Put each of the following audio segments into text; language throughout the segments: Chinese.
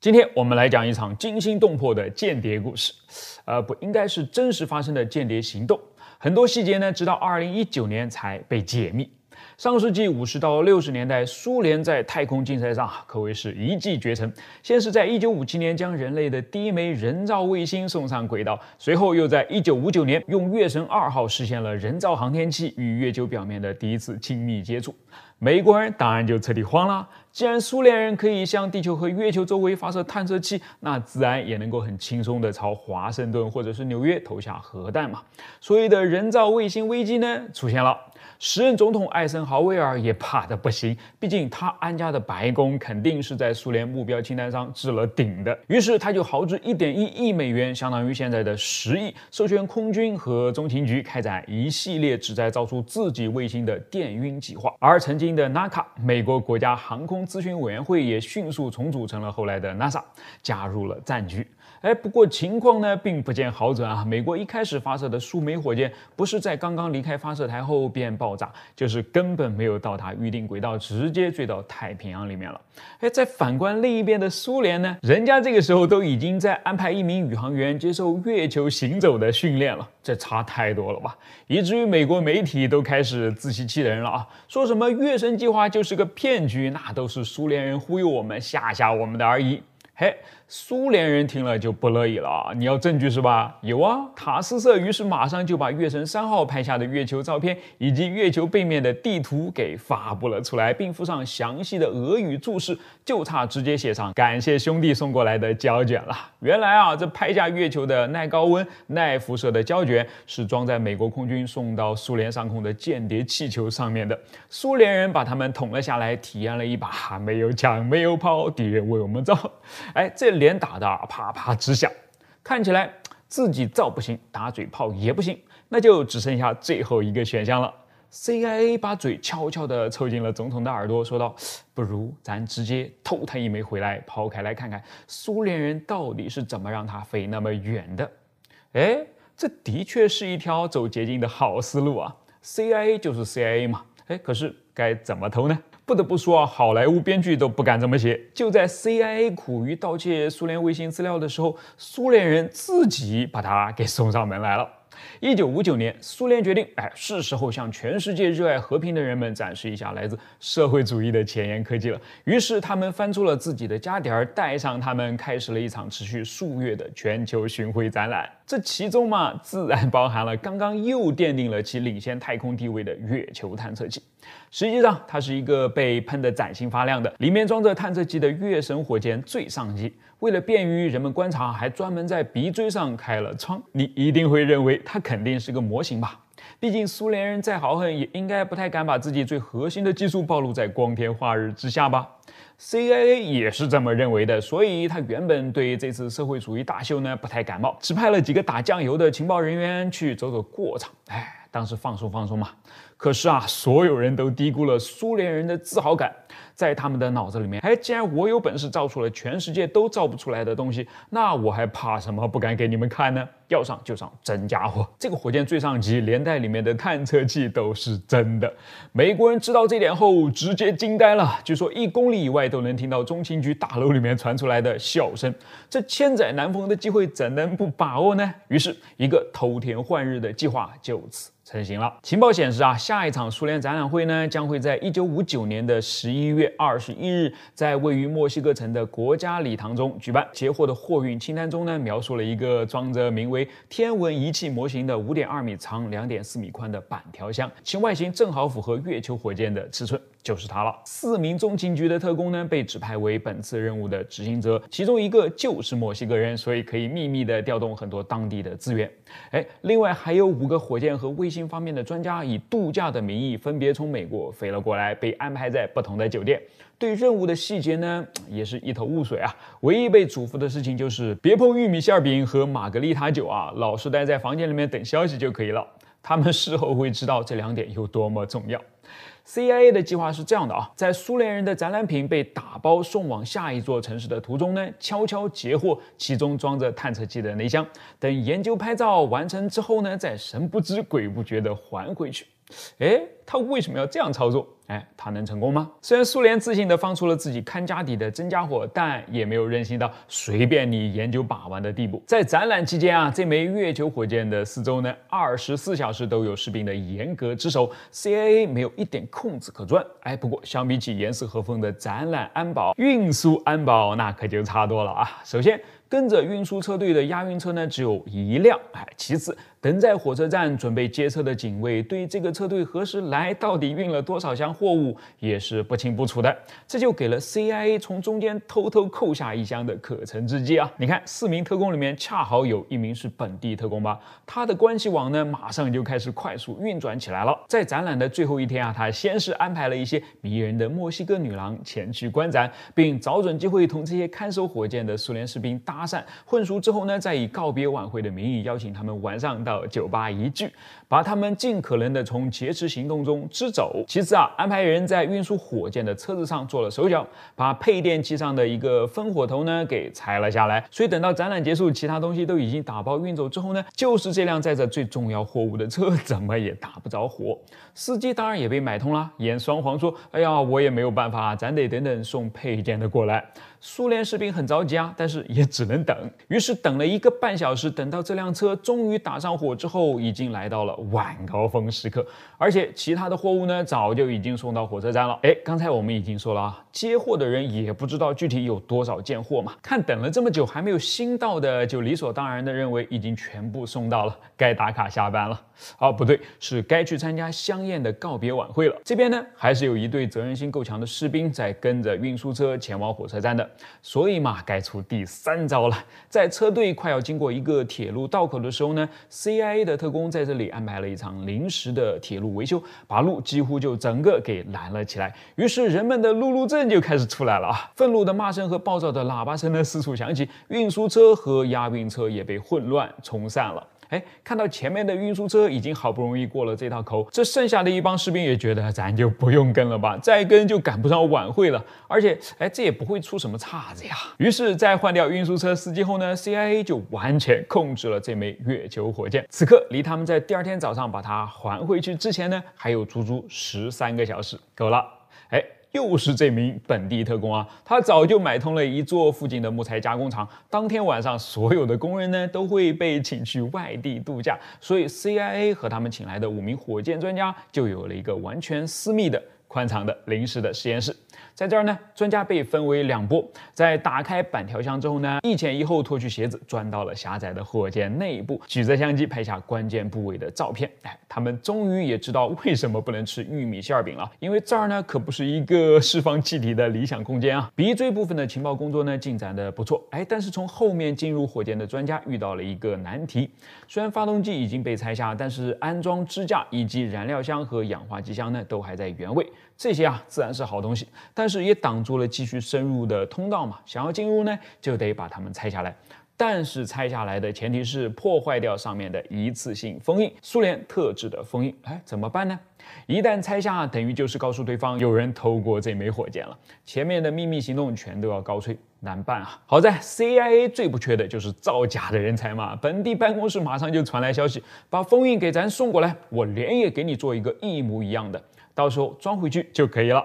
今天我们来讲一场惊心动魄的间谍故事，呃，不应该是真实发生的间谍行动，很多细节呢，直到二零一九年才被解密。上世纪五十到六十年代，苏联在太空竞赛上可谓是一骑绝尘。先是在一九五七年将人类的第一枚人造卫星送上轨道，随后又在一九五九年用“月神二号”实现了人造航天器与月球表面的第一次亲密接触。美国人当然就彻底慌了。既然苏联人可以向地球和月球周围发射探测器，那自然也能够很轻松地朝华盛顿或者是纽约投下核弹嘛。所以的人造卫星危机呢出现了。时任总统艾森豪威尔也怕的不行，毕竟他安家的白宫肯定是在苏联目标清单上置了顶的。于是他就豪掷一点一亿美元，相当于现在的十亿，授权空军和中情局开展一系列旨在造出自己卫星的“电晕”计划。而曾经的 n a c a 美国国家航空咨询委员会也迅速重组成了后来的 NASA，加入了战局。哎，不过情况呢，并不见好转啊！美国一开始发射的数枚火箭，不是在刚刚离开发射台后便爆炸，就是根本没有到达预定轨道，直接坠到太平洋里面了。哎，在反观另一边的苏联呢，人家这个时候都已经在安排一名宇航员接受月球行走的训练了，这差太多了吧？以至于美国媒体都开始自欺欺人了啊，说什么“月神计划”就是个骗局，那都是苏联人忽悠我们、吓吓我们的而已。嘿。苏联人听了就不乐意了啊！你要证据是吧？有啊，塔斯社于是马上就把月神三号拍下的月球照片以及月球背面的地图给发布了出来，并附上详细的俄语注释，就差直接写上“感谢兄弟送过来的胶卷”了。原来啊，这拍下月球的耐高温、耐辐射的胶卷是装在美国空军送到苏联上空的间谍气球上面的。苏联人把他们捅了下来，体验了一把没有枪、没有炮，敌人为我们造。哎，这。连打的啪啪直响，看起来自己造不行，打嘴炮也不行，那就只剩下最后一个选项了。CIA 把嘴悄悄地凑近了总统的耳朵，说道：“不如咱直接偷他一枚回来，抛开来看看苏联人到底是怎么让他飞那么远的。”哎，这的确是一条走捷径的好思路啊！CIA 就是 CIA 嘛！哎，可是该怎么偷呢？不得不说，啊，好莱坞编剧都不敢这么写。就在 CIA 苦于盗窃苏联卫星资料的时候，苏联人自己把它给送上门来了。一九五九年，苏联决定，哎，是时候向全世界热爱和平的人们展示一下来自社会主义的前沿科技了。于是，他们翻出了自己的家底儿，带上他们，开始了一场持续数月的全球巡回展览。这其中嘛，自然包含了刚刚又奠定了其领先太空地位的月球探测器。实际上，它是一个被喷得崭新发亮的，里面装着探测器的月神火箭最上机。为了便于人们观察，还专门在鼻锥上开了窗。你一定会认为它肯定是个模型吧？毕竟苏联人再豪横，也应该不太敢把自己最核心的技术暴露在光天化日之下吧？CIA 也是这么认为的，所以他原本对这次社会主义大秀呢不太感冒，只派了几个打酱油的情报人员去走走过场。哎，当时放松放松嘛。可是啊，所有人都低估了苏联人的自豪感，在他们的脑子里面，哎，既然我有本事造出了全世界都造不出来的东西，那我还怕什么？不敢给你们看呢？要上就上，真家伙！这个火箭最上级，连带里面的探测器都是真的。美国人知道这点后，直接惊呆了。据说一公里以外都能听到中情局大楼里面传出来的笑声。这千载难逢的机会，怎能不把握呢？于是，一个偷天换日的计划就此成型了。情报显示啊。下一场苏联展览会呢，将会在一九五九年的十一月二十一日在位于墨西哥城的国家礼堂中举办。截获的货运清单中呢，描述了一个装着名为“天文仪器模型”的五点二米长、两点四米宽的板条箱，其外形正好符合月球火箭的尺寸。就是他了。四名中情局的特工呢，被指派为本次任务的执行者，其中一个就是墨西哥人，所以可以秘密的调动很多当地的资源。哎，另外还有五个火箭和卫星方面的专家，以度假的名义分别从美国飞了过来，被安排在不同的酒店。对任务的细节呢，也是一头雾水啊。唯一被嘱咐的事情就是别碰玉米馅饼和玛格丽塔酒啊，老实待在房间里面等消息就可以了。他们事后会知道这两点有多么重要。CIA 的计划是这样的啊，在苏联人的展览品被打包送往下一座城市的途中呢，悄悄截获其中装着探测器的内箱，等研究拍照完成之后呢，再神不知鬼不觉地还回去。哎，他为什么要这样操作？哎，他能成功吗？虽然苏联自信地放出了自己看家底的真家伙，但也没有任性到随便你研究把玩的地步。在展览期间啊，这枚月球火箭的四周呢，二十四小时都有士兵的严格值守。CIA 没有一点空子可钻。哎，不过相比起严丝合缝的展览安保，运输安保那可就差多了啊。首先，跟着运输车队的押运车呢，只有一辆。哎，其次，等在火车站准备接车的警卫，对这个车队何时来、到底运了多少箱货物也是不清不楚的。这就给了 CIA 从中间偷偷扣下一箱的可乘之机啊！你看，四名特工里面恰好有一名是本地特工吧？他的关系网呢，马上就开始快速运转起来了。在展览的最后一天啊，他先是安排了一些迷人的墨西哥女郎前去观展，并找准机会同这些看守火箭的苏联士兵大。搭讪混熟之后呢，再以告别晚会的名义邀请他们晚上到酒吧一聚，把他们尽可能的从劫持行动中支走。其次啊，安排人在运输火箭的车子上做了手脚，把配电器上的一个分火头呢给拆了下来。所以等到展览结束，其他东西都已经打包运走之后呢，就是这辆载着最重要货物的车怎么也打不着火。司机当然也被买通了，演双簧说：“哎呀，我也没有办法，咱得等等送配件的过来。”苏联士兵很着急啊，但是也只能等。于是等了一个半小时，等到这辆车终于打上火之后，已经来到了晚高峰时刻，而且其他的货物呢，早就已经送到火车站了。哎，刚才我们已经说了啊，接货的人也不知道具体有多少件货嘛，看等了这么久还没有新到的，就理所当然的认为已经全部送到了，该打卡下班了。啊，不对，是该去参加香艳的告别晚会了。这边呢，还是有一队责任心够强的士兵在跟着运输车前往火车站的。所以嘛，该出第三招了。在车队快要经过一个铁路道口的时候呢，CIA 的特工在这里安排了一场临时的铁路维修，把路几乎就整个给拦了起来。于是人们的路怒症就开始出来了啊！愤怒的骂声和暴躁的喇叭声呢四处响起，运输车和押运车也被混乱冲散了。哎，看到前面的运输车已经好不容易过了这道口，这剩下的一帮士兵也觉得咱就不用跟了吧，再跟就赶不上晚会了，而且哎，这也不会出什么岔子呀。于是，在换掉运输车司机后呢，CIA 就完全控制了这枚月球火箭。此刻，离他们在第二天早上把它还回去之前呢，还有足足十三个小时，够了。哎。就是这名本地特工啊，他早就买通了一座附近的木材加工厂。当天晚上，所有的工人呢都会被请去外地度假，所以 CIA 和他们请来的五名火箭专家就有了一个完全私密的。宽敞的临时的实验室，在这儿呢，专家被分为两波，在打开板条箱之后呢，一前一后脱去鞋子，钻到了狭窄的火箭内部，举着相机拍下关键部位的照片。哎，他们终于也知道为什么不能吃玉米馅饼了，因为这儿呢可不是一个释放气体的理想空间啊。鼻锥部分的情报工作呢进展的不错，哎，但是从后面进入火箭的专家遇到了一个难题，虽然发动机已经被拆下，但是安装支架以及燃料箱和氧化机箱呢都还在原位。这些啊，自然是好东西，但是也挡住了继续深入的通道嘛。想要进入呢，就得把它们拆下来。但是拆下来的前提是破坏掉上面的一次性封印，苏联特制的封印。哎，怎么办呢？一旦拆下，等于就是告诉对方有人偷过这枚火箭了。前面的秘密行动全都要告吹，难办啊！好在 CIA 最不缺的就是造假的人才嘛。本地办公室马上就传来消息，把封印给咱送过来，我连夜给你做一个一模一样的。到时候装回去就可以了，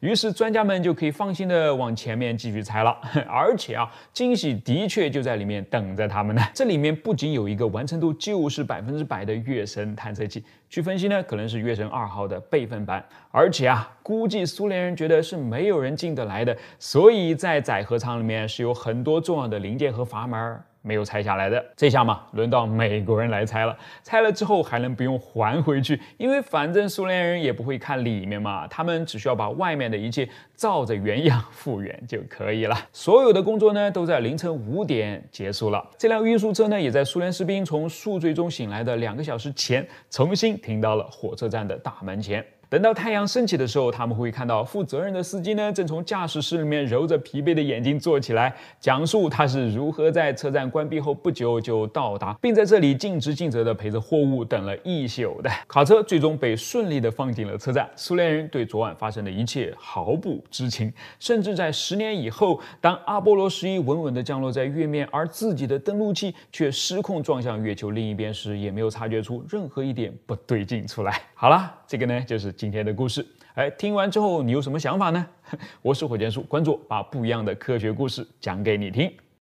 于是专家们就可以放心的往前面继续拆了。而且啊，惊喜的确就在里面等着他们呢。这里面不仅有一个完成度就是百分之百的月神探测器，去分析呢可能是月神二号的备份版。而且啊，估计苏联人觉得是没有人进得来的，所以在载荷舱里面是有很多重要的零件和阀门。没有拆下来的，这下嘛，轮到美国人来拆了。拆了之后还能不用还回去，因为反正苏联人也不会看里面嘛，他们只需要把外面的一切照着原样复原就可以了。所有的工作呢，都在凌晨五点结束了。这辆运输车呢，也在苏联士兵从宿醉中醒来的两个小时前，重新停到了火车站的大门前。等到太阳升起的时候，他们会看到负责任的司机呢，正从驾驶室里面揉着疲惫的眼睛坐起来，讲述他是如何在车站关闭后不久就到达，并在这里尽职尽责地陪着货物等了一宿的卡车，最终被顺利地放进了车站。苏联人对昨晚发生的一切毫不知情，甚至在十年以后，当阿波罗十一稳稳地降落在月面，而自己的登陆器却失控撞向月球另一边时，也没有察觉出任何一点不对劲出来。好了，这个呢就是。今天的故事，哎，听完之后你有什么想法呢？我是火箭叔，关注我，把不一样的科学故事讲给你听。